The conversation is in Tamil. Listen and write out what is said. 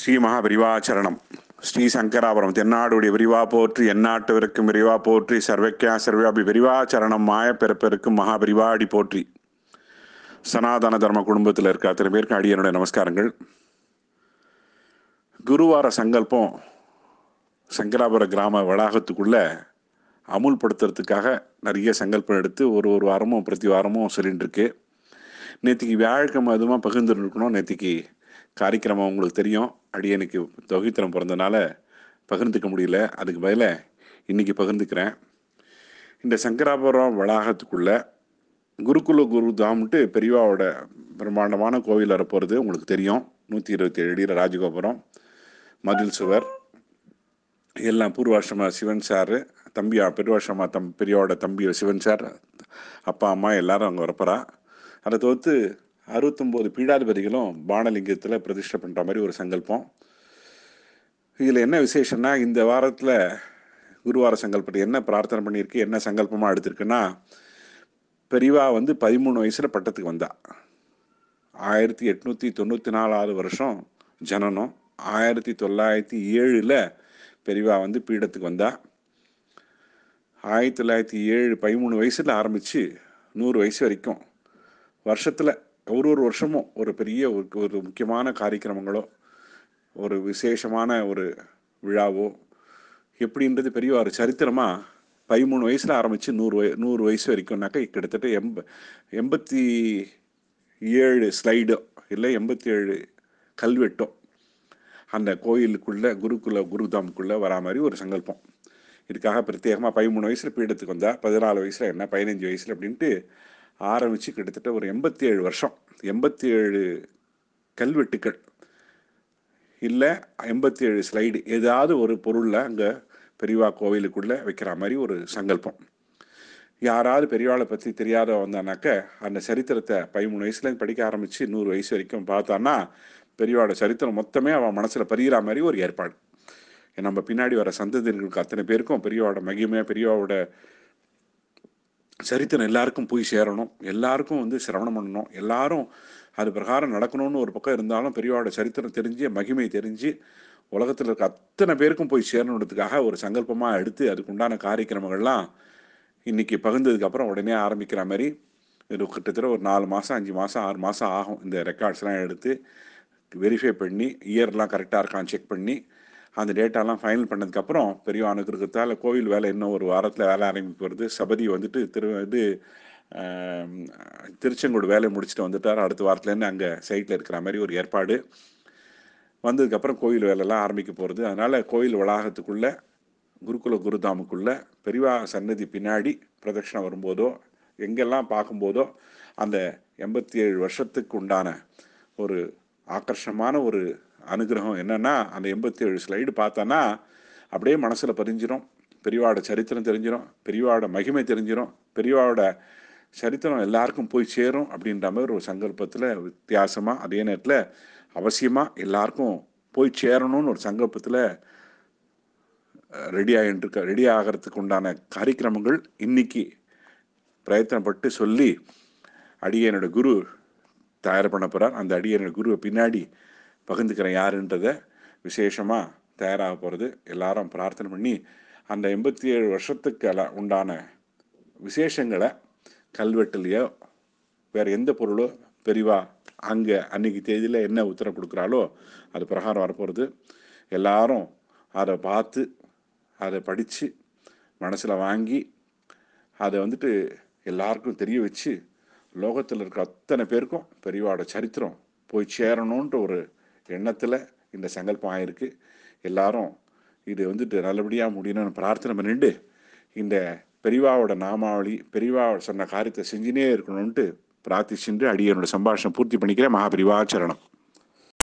ஸ்ரீ மகாபிரிவாச்சரணம் ஸ்ரீ சங்கராபுரம் தென்னாடுடைய விரிவா போற்றி எந்நாட்டவருக்கும் விரிவா போற்றி சர்வக்கியா சர்வியாபி விரிவாச்சரணம் மாயப்பிறப்பிற்கும் மகாபிரிவாடி போற்றி சனாதன தர்ம குடும்பத்தில் இருக்க அத்தனை பேருக்கு அடியனுடைய நமஸ்காரங்கள் குருவார சங்கல்பம் சங்கராபுர கிராம வளாகத்துக்குள்ள அமுல்படுத்துறதுக்காக நிறைய சங்கல்பம் எடுத்து ஒரு ஒரு வாரமும் பிரதி வாரமும் சொல்லிட்டு இருக்கு நேற்றுக்கு வியாழக்கிழமை அதுமாக பகிர்ந்துருக்கணும் நேற்றுக்கு காரிக்கிரமம் உங்களுக்கு தெரியும் அடியனுக்கு தொகைத்திரம் பிறந்தனால பகிர்ந்துக்க முடியல அதுக்கு பதில இன்றைக்கி பகிர்ந்துக்கிறேன் இந்த சங்கராபுரம் வளாகத்துக்குள்ளே குருகுல குரு தாம்ட்டு பெரியவாவோட பிரம்மாண்டமான கோவில் வரப்போகிறது உங்களுக்கு தெரியும் நூற்றி இருபத்தி ஏழு அடியில் ராஜகோபுரம் மதில் சுவர் எல்லாம் பூர்வாஷமா சிவன் சார் தம்பியா பெருவாஷமா தம் பெரியாவோட தம்பி சிவன் சார் அப்பா அம்மா எல்லாரும் அங்கே வரப்போறா அதை தோத்து அறுபத்தொம்போது பீடாதிபதிகளும் பானலிங்கத்தில் பிரதிஷ்டை பண்ணுற மாதிரி ஒரு சங்கல்பம் இதில் என்ன விசேஷம்னா இந்த வாரத்தில் குருவார சங்கல்பத்தை என்ன பிரார்த்தனை பண்ணியிருக்கு என்ன சங்கல்பமாக எடுத்திருக்குன்னா பெரிவா வந்து பதிமூணு வயசில் பட்டத்துக்கு வந்தா ஆயிரத்தி எட்நூற்றி தொண்ணூற்றி நாலாவது வருஷம் ஜனனம் ஆயிரத்தி தொள்ளாயிரத்தி ஏழில் பெரிவா வந்து பீடத்துக்கு வந்தா ஆயிரத்தி தொள்ளாயிரத்தி ஏழு பதிமூணு வயசில் ஆரம்பித்து நூறு வயசு வரைக்கும் வருஷத்தில் ஒரு ஒரு வருஷமும் ஒரு பெரிய ஒரு ஒரு முக்கியமான காரியக்கிரமங்களோ ஒரு விசேஷமான ஒரு விழாவோ எப்படின்றது பெரிய ஒரு சரித்திரமாக பதிமூணு வயசில் ஆரம்பித்து நூறு வய நூறு வயசு வரைக்கும்னாக்கா கிட்டத்தட்ட எம்ப எண்பத்தி ஏழு ஸ்லைடோ இல்லை எண்பத்தி ஏழு கல்வெட்டோ அந்த கோயிலுக்குள்ளே குருக்குள்ள குருதாமுக்குள்ளே வரா மாதிரி ஒரு சங்கல்பம் இதுக்காக பிரத்யேகமாக பதிமூணு வயசில் பீடத்துக்கு வந்தால் பதினாலு வயசில் என்ன பதினஞ்சு வயசில் அப்படின்ட்டு ஆரம்பித்து கிட்டத்தட்ட ஒரு எண்பத்தி ஏழு வருஷம் எண்பத்தி ஏழு கல்வெட்டுக்கள் இல்லை எண்பத்தி ஏழு ஸ்லைடு ஏதாவது ஒரு பொருளில் அங்கே பெரியவா கோவிலுக்குள்ளே வைக்கிற மாதிரி ஒரு சங்கல்பம் யாராவது பெரியவாளை பற்றி தெரியாத வந்தானாக்க அந்த சரித்திரத்தை பதிமூணு வயசுலேருந்து படிக்க ஆரம்பித்து நூறு வயசு வரைக்கும் பார்த்தான்னா பெரியவாட சரித்திரம் மொத்தமே அவன் மனசில் பரிகிற மாதிரி ஒரு ஏற்பாடு நம்ம பின்னாடி வர சந்ததிகளுக்கு அத்தனை பேருக்கும் பெரியவாட மகிமையாக பெரியவாவோட சரித்திரம் எல்லாருக்கும் போய் சேரணும் எல்லாருக்கும் வந்து சிரவணம் பண்ணணும் எல்லாரும் அது பிரகாரம் நடக்கணும்னு ஒரு பக்கம் இருந்தாலும் பெரியவாட சரித்திரம் தெரிஞ்சு மகிமை தெரிஞ்சு உலகத்தில் இருக்க அத்தனை பேருக்கும் போய் சேரணுன்றதுக்காக ஒரு சங்கல்பமாக எடுத்து அதுக்குண்டான காரியக்கிரமங்கள்லாம் இன்றைக்கி பகிர்ந்ததுக்கப்புறம் உடனே ஆரம்பிக்கிற மாதிரி இது கிட்டத்தட்ட ஒரு நாலு மாதம் அஞ்சு மாதம் ஆறு மாதம் ஆகும் இந்த ரெக்கார்ட்ஸ்லாம் எடுத்து வெரிஃபை பண்ணி இயர்லாம் கரெக்டாக இருக்கான்னு செக் பண்ணி அந்த டேட்டாலாம் ஃபைனல் பண்ணதுக்கப்புறம் பெரிய அனுகிரகத்தால் கோவில் வேலை இன்னும் ஒரு வாரத்தில் வேலை ஆரம்பிப்பு வருது சபதி வந்துட்டு திரு இது திருச்செங்கோடு வேலையை முடிச்சுட்டு வந்துட்டார் அடுத்த வாரத்துலேருந்து அங்கே சைட்டில் இருக்கிற மாதிரி ஒரு ஏற்பாடு வந்ததுக்கப்புறம் கோயில் வேலைலாம் ஆரம்பிக்க போகிறது அதனால் கோயில் வளாகத்துக்குள்ளே குருகுல குருதாமுக்குள்ளே பெரியவா சன்னதி பின்னாடி பிரதட்சிணம் வரும்போதோ எங்கெல்லாம் பார்க்கும்போதோ அந்த எண்பத்தி ஏழு வருஷத்துக்கு உண்டான ஒரு ஆக்கர்ஷமான ஒரு அனுகிரகம் என்னென்னா அந்த எண்பத்தி ஏழு ஸ்லைடு பார்த்தோன்னா அப்படியே மனசில் பதிஞ்சிரும் பெரியவாட சரித்திரம் தெரிஞ்சிடும் பெரியவாட மகிமை தெரிஞ்சிடும் பெரியவாவோட சரித்திரம் எல்லாருக்கும் போய் சேரும் அப்படின்ற மாதிரி ஒரு சங்கல்பத்தில் வித்தியாசமாக அதே நேரத்தில் அவசியமாக எல்லாருக்கும் போய் சேரணும்னு ஒரு சங்கல்பத்தில் ரெடி ஆகிட்டுருக்க ரெடி ஆகிறதுக்கு உண்டான காரியக்கிரமங்கள் இன்னைக்கு பிரயத்தனப்பட்டு சொல்லி அடியனோட குரு தயார் பண்ண போகிறார் அந்த அடியனோட குருவை பின்னாடி பகிர்ந்துக்கிறேன் யாருன்றத விசேஷமாக தயாராக போகிறது எல்லாரும் பிரார்த்தனை பண்ணி அந்த எண்பத்தி ஏழு வருஷத்துக்கு உண்டான விசேஷங்களை கல்வெட்டுலேயோ வேறு எந்த பொருளோ பெரிவாக அங்கே அன்னைக்கு தேதியில் என்ன உத்தரவு கொடுக்குறாளோ அது பிரகாரம் வரப்போகிறது எல்லாரும் அதை பார்த்து அதை படித்து மனசில் வாங்கி அதை வந்துட்டு எல்லாருக்கும் தெரிய வச்சு லோகத்தில் இருக்க அத்தனை பேருக்கும் பெரியவாட சரித்திரம் போய் சேரணுன்ற ஒரு எண்ணத்தில் இந்த சங்கல்பம் ஆயிருக்கு எல்லாரும் இது வந்துட்டு நல்லபடியாக முடியணும்னு பிரார்த்தனை பண்ணிட்டு இந்த பெரிவாவோட நாமாவளி பெரிவா சொன்ன காரியத்தை செஞ்சுனே இருக்கணும்ன்ட்டு சென்று அடியனோட சம்பாஷணம் பூர்த்தி பண்ணிக்கிறேன் மகாபெரிவாச்சரணம்